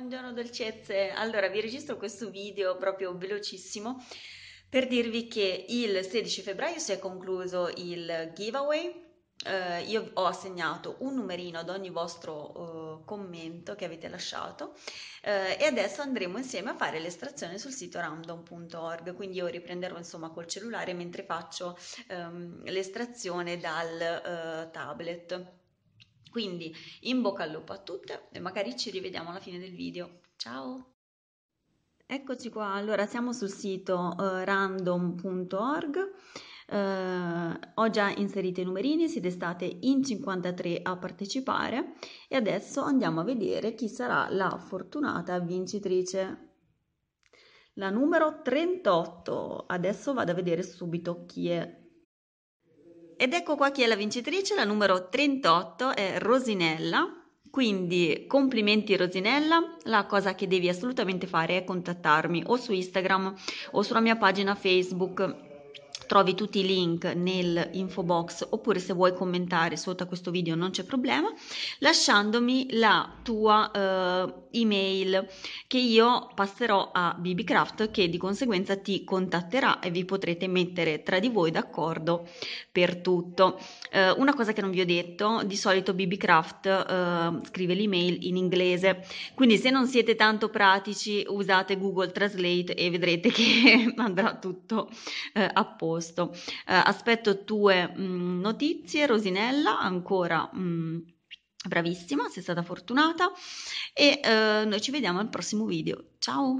Buongiorno dolcezze, allora vi registro questo video proprio velocissimo per dirvi che il 16 febbraio si è concluso il giveaway, eh, io ho assegnato un numerino ad ogni vostro eh, commento che avete lasciato eh, e adesso andremo insieme a fare l'estrazione sul sito random.org, quindi io riprenderò insomma col cellulare mentre faccio ehm, l'estrazione dal eh, tablet. Quindi in bocca al lupo a tutte e magari ci rivediamo alla fine del video. Ciao! Eccoci qua, allora siamo sul sito uh, eh, random.org, uh, eh, ho già inserito i numerini, siete state in 53 a partecipare e adesso andiamo a vedere chi sarà la fortunata vincitrice. La numero 38, adesso vado a vedere subito chi è ed ecco qua chi è la vincitrice, la numero 38 è Rosinella. Quindi complimenti Rosinella, la cosa che devi assolutamente fare è contattarmi o su Instagram o sulla mia pagina Facebook trovi tutti i link nell'info box oppure se vuoi commentare sotto a questo video non c'è problema, lasciandomi la tua eh, email che io passerò a BBCraft che di conseguenza ti contatterà e vi potrete mettere tra di voi d'accordo per tutto. Eh, una cosa che non vi ho detto, di solito BBCraft eh, scrive l'email in inglese, quindi se non siete tanto pratici usate Google Translate e vedrete che andrà tutto eh, a posto agosto. Eh, aspetto tue mh, mm, notizie, Rosinella, ancora... Mh, mm, bravissima, sei stata fortunata e eh, noi ci vediamo al prossimo video. Ciao!